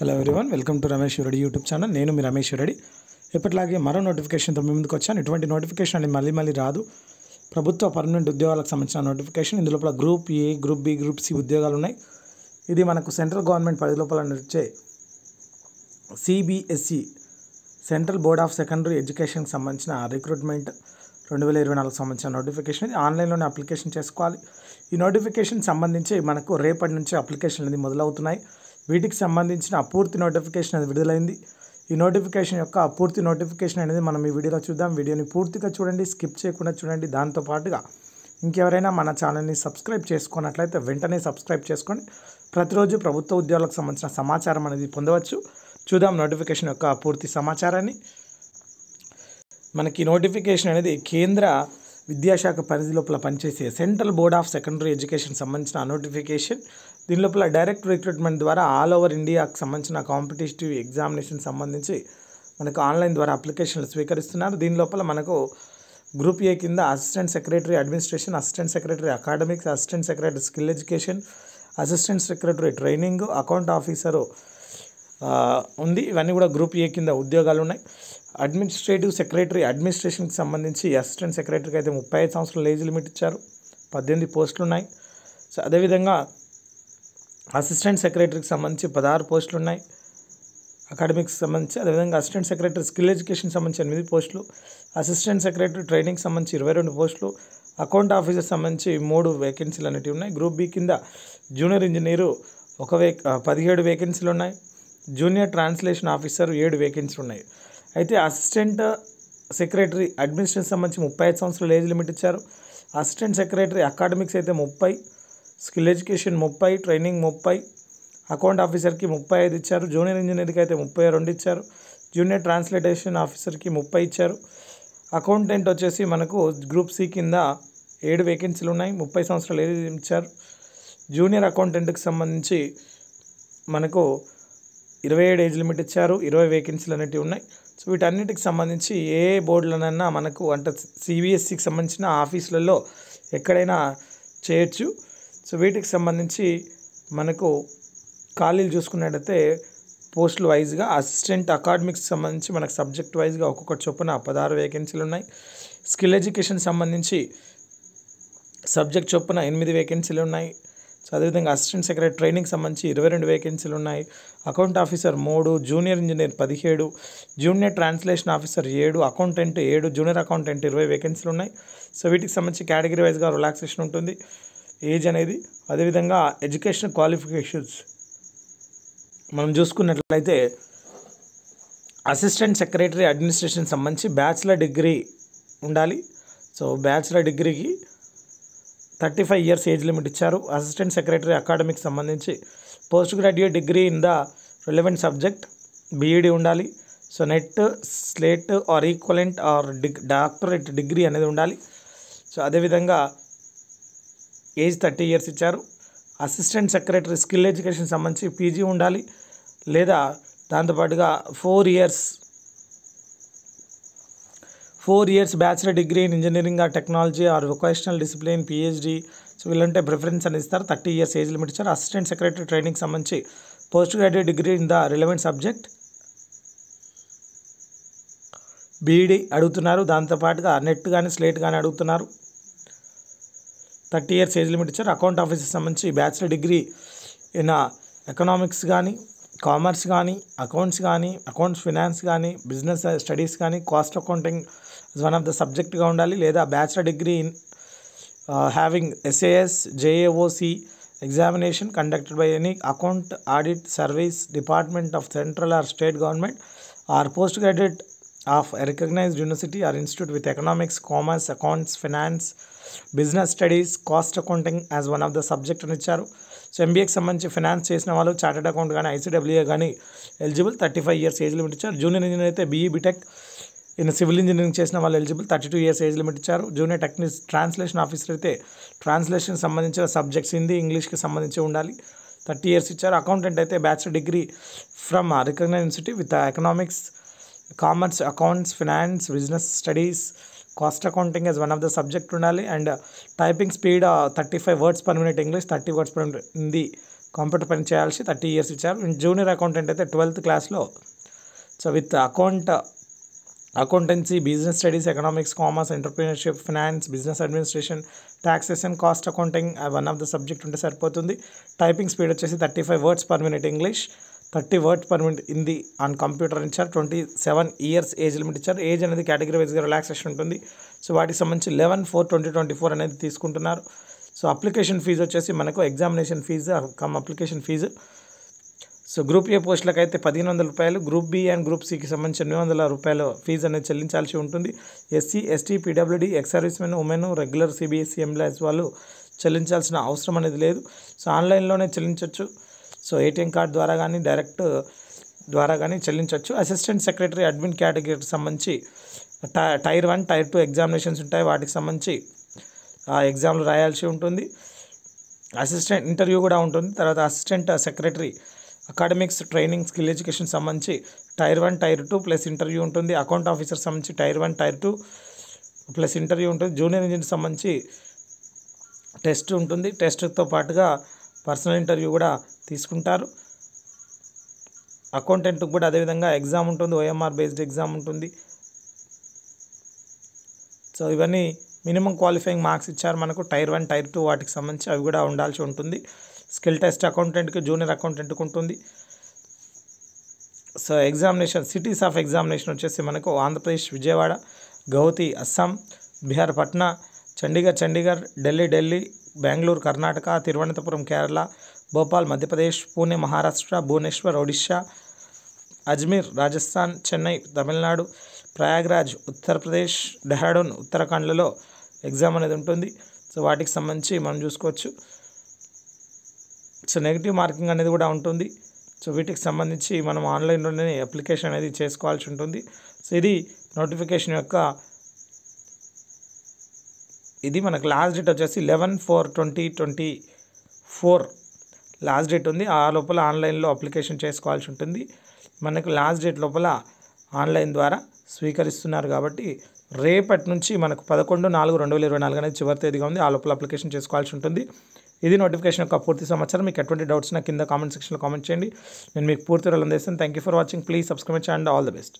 hello everyone welcome to Ramesh Reddy YouTube channel నేను మీ రమేష్ రెడ్డి ఎప్పటిలాగే మరో నోటిఫికేషన్తో మీ ముందుకు వచ్చాను ఇటువంటి నోటిఫికేషన్ అని మళ్ళీ మళ్ళీ రాదు ప్రభుత్వ పర్మనెంట్ ఉద్యోగాలకు సంబంధించిన నోటిఫికేషన్ ఇందులోపల group A group B group C ఉద్యోగాలు ఉన్నాయి ఇది మనకు సెంట్రల్ గవర్నమెంట్ పరిధి లోపల నడిచే CBSE central board of secondary ఎడ్యుకేషన్కి సంబంధించిన రిక్రూట్మెంట్ రెండు వేల ఇరవై నాలుగు సంబంధించిన నోటిఫికేషన్ ఇది ఆన్లైన్లోనే అప్లికేషన్ చేసుకోవాలి ఈ నోటిఫికేషన్ సంబంధించి మనకు రేపటి నుంచి అప్లికేషన్ అనేది మొదలవుతున్నాయి వీటికి సంబంధించిన పూర్తి నోటిఫికేషన్ అది విడుదలైంది ఈ నోటిఫికేషన్ యొక్క పూర్తి నోటిఫికేషన్ అనేది మనం ఈ వీడియోలో చూద్దాం వీడియోని పూర్తిగా చూడండి స్కిప్ చేయకుండా చూడండి దాంతోపాటుగా ఇంకెవరైనా మన ఛానల్ని సబ్స్క్రైబ్ చేసుకున్నట్లయితే వెంటనే సబ్స్క్రైబ్ చేసుకోండి ప్రతిరోజు ప్రభుత్వ ఉద్యోగులకు సంబంధించిన సమాచారం అనేది పొందవచ్చు చూద్దాం నోటిఫికేషన్ యొక్క పూర్తి సమాచారాన్ని మనకి నోటిఫికేషన్ అనేది కేంద్ర విద్యాశాఖ పరిధి లోపల పనిచేసే central board of secondary education సంబంధించిన నోటిఫికేషన్ దీని లోపల డైరెక్ట్ రిక్రూట్మెంట్ ద్వారా ఆల్ ఓవర్ ఇండియాకు సంబంధించిన కాంపిటేటివ్ ఎగ్జామినేషన్ సంబంధించి మనకు ఆన్లైన్ ద్వారా అప్లికేషన్లు స్వీకరిస్తున్నారు దీని లోపల మనకు గ్రూప్ ఏ కింద assistant secretary administration assistant secretary academics assistant secretary skill education assistant secretary training account officer ఉంది ఇవన్నీ కూడా గ్రూప్ ఏ కింద ఉద్యోగాలు ఉన్నాయి అడ్మినిస్ట్రేటివ్ సెక్రటరీ అడ్మినిస్ట్రేషన్కి సంబంధించి అసిస్టెంట్ సెక్రటరీకి అయితే ముప్పై ఐదు సంవత్సరాలు ఏజ్ లిమిట్ ఇచ్చారు పద్దెనిమిది పోస్టులు ఉన్నాయి సో అదేవిధంగా అసిస్టెంట్ సెక్రటరీకి సంబంధించి పదహారు పోస్టులు ఉన్నాయి అకాడమిక్స్ సంబంధించి అదేవిధంగా అసిస్టెంట్ సెక్రటరీ స్కిల్ ఎడ్యుకేషన్ సంబంధించి ఎనిమిది పోస్టులు అసిస్టెంట్ సెక్రటరీ ట్రైనింగ్ సంబంధించి ఇరవై రెండు పోస్టులు అకౌంట్ ఆఫీసర్ సంబంధించి మూడు వేకెన్సీలు అనేటివి ఉన్నాయి గ్రూప్ బి కింద జూనియర్ ఇంజనీరు ఒక వే పదిహేడు వేకెన్సీలు ఉన్నాయి జూనియర్ ట్రాన్స్లేషన్ ఆఫీసర్ ఏడు వేకెన్సీలు ఉన్నాయి అయితే అసిస్టెంట్ సెక్రటరీ అడ్మినిస్ట్రేషన్ సంబంధించి ముప్పై ఐదు సంవత్సరాలు ఏజ్ లిమిట్ ఇచ్చారు అసిస్టెంట్ సెక్రటరీ అకాడమిక్స్ అయితే ముప్పై స్కిల్ ఎడ్యుకేషన్ ముప్పై ట్రైనింగ్ ముప్పై అకౌంట్ ఆఫీసర్కి ముప్పై ఐదు ఇచ్చారు జూనియర్ ఇంజనీర్కి అయితే ముప్పై రెండు ఇచ్చారు జూనియర్ ట్రాన్స్లేటేషన్ ఆఫీసర్కి ముప్పై ఇచ్చారు అకౌంటెంట్ వచ్చేసి మనకు గ్రూప్ సి కింద ఏడు వేకెన్సీలు ఉన్నాయి ముప్పై సంవత్సరాలు ఏది ఇచ్చారు జూనియర్ అకౌంటెంట్కి సంబంధించి మనకు ఇరవై ఏడు ఏజ్ లిమిట్ ఇచ్చారు ఇరవై వేకెన్సీలు అనేవి ఉన్నాయి సో వీటన్నిటికి సంబంధించి ఏ బోర్డులనైనా మనకు అంటే సిబిఎస్సికి సంబంధించిన ఆఫీసులలో ఎక్కడైనా చేయొచ్చు సో వీటికి సంబంధించి మనకు ఖాళీలు చూసుకున్నట్టయితే పోస్టుల వైజ్గా అసిస్టెంట్ అకాడమిక్స్ సంబంధించి మనకు సబ్జెక్ట్ వైజ్గా ఒక్కొక్క చొప్పున పదహారు వేకెన్సీలు ఉన్నాయి స్కిల్ ఎడ్యుకేషన్ సంబంధించి సబ్జెక్ట్ చొప్పున ఎనిమిది వేకెన్సీలు ఉన్నాయి సో అదేవిధంగా అసిస్టెంట్ సెక్రటరీ ట్రైనింగ్ సంబంధించి ఇరవై రెండు వేకెన్సీలు ఉన్నాయి అకౌంట్ ఆఫీసర్ మూడు జూనియర్ ఇంజనీర్ పదిహేడు జూనియర్ ట్రాన్స్లేషన్ ఆఫీసర్ ఏడు అకౌంటెంట్ ఏడు జూనియర్ అకౌంటెంట్ ఇరవై వేకెన్సీలు ఉన్నాయి సో వీటికి సంబంధించి కేటగిరీ వైజ్గా రిలాక్సేషన్ ఉంటుంది ఏజ్ అనేది అదేవిధంగా ఎడ్యుకేషన్ క్వాలిఫికేషన్స్ మనం చూసుకున్నట్లయితే అసిస్టెంట్ సెక్రటరీ అడ్మినిస్ట్రేషన్ సంబంధించి బ్యాచిలర్ డిగ్రీ ఉండాలి సో బ్యాచిలర్ డిగ్రీకి thirty five years age limit ఇచ్చారు అసిస్టెంట్ సెక్రటరీ అకాడమిక్ సంబంధించి post graduate degree in the relevant subject BEd ఉండాలి so NET SLET or equivalent or డిగ్ doctorate degree అనేది ఉండాలి so అదేవిధంగా ఏజ్ థర్టీ ఇయర్స్ ఇచ్చారు అసిస్టెంట్ సెక్రటరీ స్కిల్ ఎడ్యుకేషన్ సంబంధించి PG ఉండాలి లేదా దాంతోపాటుగా four years four years bachelor degree in engineering or technology are vocational discipline PhD so వీళ్ళంటే ప్రిఫరెన్స్ అని ఇస్తారు థర్టీ ఇయర్స్ ఏజ్ లిమిట్ ఇచ్చారు అసిస్టెంట్ సెక్రటరీ ట్రైనింగ్ సంబంధించి post graduate degree in the relevant subject BEd e అడుగుతున్నారు దాంతోపాటుగా NET కానీ SLET కానీ అడుగుతున్నారు థర్టీ ఇయర్స్ ఏజ్ లిమిట్ ఇచ్చారు అకౌంట్ ఆఫీస్కి సంబంధించి బ్యాచిలర్ డిగ్రీ ఇన్ ఎకనామిక్స్ కానీ కామర్స్ కానీ అకౌంట్స్ కానీ అకౌంట్స్ ఫినాన్స్ కానీ బిజినెస్ స్టడీస్ కానీ cost accounting is one of the సబ్జెక్ట్గా ఉండాలి లేదా bachelor degree in having SAs జేఏఓసి examination conducted by any account audit service department of central or state government or post graduate of recognised university or institute with economics commerce accounts finance business studies cost accounting as one of the subject అని ఇచ్చారు so ఎంబీఏకి సంబంధించి finance చేసిన వాళ్ళు chartered account కానీ ICWA కానీ eligible thirty five years age limit ఇచ్చారు junior engineer అయితే BE BTech in civil engineering చేసిన వాళ్ళు eligible thirty two years age limit ఇచ్చారు జూనియర్ టెక్నిక్ ట్రాన్స్లేషన్ ఆఫీసర్ అయితే ట్రాన్స్లేషన్ సంబంధించిన సబ్జెక్ట్స్ హిందీ ఇంగ్లీష్కి సంబంధించి ఉండాలి థర్టీ ఇయర్స్ ఇచ్చారు అకౌంటెంట్ అయితే bachelor degree from recognise institute with economics commerce accounts finance business studies cost accounting is one of the subject ఉండాలి and typing speed thirty five words per minute English thirty words per minute Hindi computer పని చేయాల్సి thirty years ఇచ్చారు junior accountant అయితే twelfth క్లాస్లో so with account accountancy business studies economics commerce entrepreneurship finance business administration taxation cost accounting one of the subject ఉంటే సరిపోతుంది typing speed వచ్చేసి thirty five words per minute English thirty work permit ఇంది on computer ఇచ్చారు twenty seven years age limit ఇచ్చారు age అనేది category వైజ్గా relaxation ఉంటుంది so వాటికి సంబంధించి eleven four twenty twenty four అనేది తీసుకుంటున్నారు సో అప్లికేషన్ ఫీజు వచ్చేసి మనకు examination fee cum application fee so group A పోస్టులకు అయితే పదిహేను వందల రూపాయలు గ్రూప్ బి అండ్ గ్రూప్ సికి సంబంధించి ఎనిమిది వందల రూపాయలు ఫీజు అనేది చెల్లించాల్సి ఉంటుంది SC ST PWD ex servicemen women regular CBSE employees వాళ్ళు చెల్లించాల్సిన అవసరం అనేది లేదు సో ఆన్లైన్లోనే చెల్లించవచ్చు సో ఏటీఎం కార్డు ద్వారా కానీ డైరెక్ట్ ద్వారా కానీ చెల్లించవచ్చు అసిస్టెంట్ సెక్రటరీ అడ్మిన్ కేటగిరీకి సంబంధించి tier one tier two examinations ఉంటాయి వాటికి సంబంధించి ఆ ఎగ్జామ్లు రాయాల్సి ఉంటుంది అసిస్టెంట్ ఇంటర్వ్యూ కూడా ఉంటుంది తర్వాత assistant secretary academics training skill education సంబంధించి tier one tier two plus interview ఉంటుంది అకౌంట్ ఆఫీసర్ సంబంధించి tier one tier two plus interview ఉంటుంది జూనియర్ ఇంజనీర్ సంబంధించి టెస్ట్ ఉంటుంది టెస్ట్తో పాటుగా పర్సనల్ ఇంటర్వ్యూ కూడా తీసుకుంటారు అకౌంటెంట్కి కూడా అదేవిధంగా ఎగ్జామ్ ఉంటుంది ఓఎంఆర్ బేస్డ్ ఎగ్జామ్ ఉంటుంది సో ఇవన్నీ మినిమం క్వాలిఫైయింగ్ మార్క్స్ ఇచ్చారు మనకు టైర్ వన్ టైర్ టూ వాటికి సంబంధించి అవి కూడా ఉండాల్సి ఉంటుంది స్కిల్ టెస్ట్ అకౌంటెంట్కి జూనియర్ అకౌంటెంట్కి ఉంటుంది so examination cities of examination వచ్చేసి మనకు ఆంధ్రప్రదేశ్ విజయవాడ గౌతి అస్సాం బీహార్ పట్నా చండీగఢ్ చండీగఢ్ ఢిల్లీ ఢిల్లీ బెంగళూరు కర్ణాటక తిరువనంతపురం కేరళ భోపాల్ మధ్యప్రదేశ్ పూణే మహారాష్ట్ర భువనేశ్వర్ ఒడిశా అజ్మీర్ రాజస్థాన్ చెన్నై తమిళనాడు ప్రయాగ్రాజ్ ఉత్తరప్రదేశ్ డెహ్రాడూన్ ఉత్తరాఖండ్లలో ఎగ్జామ్ అనేది ఉంటుంది సో వాటికి సంబంధించి మనం చూసుకోవచ్చు సో నెగిటివ్ మార్కింగ్ అనేది కూడా ఉంటుంది సో వీటికి సంబంధించి మనం ఆన్లైన్లోనే అప్లికేషన్ అనేది చేసుకోవాల్సి ఉంటుంది సో ఇది నోటిఫికేషన్ యొక్క ఇది మనకు లాస్ట్ డేట్ వచ్చేసి eleven four twenty twenty four last date ఉంది ఆ లోపల ఆన్లైన్లో అప్లికేషన్ చేసుకోవాల్సి ఉంటుంది మనకు లాస్ట్ డేట్ లోపల ఆన్లైన్ ద్వారా స్వీకరిస్తున్నారు కాబట్టి రేపటి నుంచి మనకు పదకొండు నాలుగు రెండు వేల ఇరవై నాలుగు అనేది చివరి తేదీగా ఉంది ఆ లోపల అప్లికేషన్ చేసుకోవాల్సి ఉంటుంది ఇది నోటిఫికేషన్ యొక్క పూర్తి సమాచారం మీకు ఎటువంటి డౌట్స్ నా కింద కామెంట్ సెక్షన్లో కామెంట్ చేయండి నేను మీకు పూర్తి వివరాలు అందిస్తాను thank you for watching please subscribe చేయండి ఆల్ ద బెస్ట్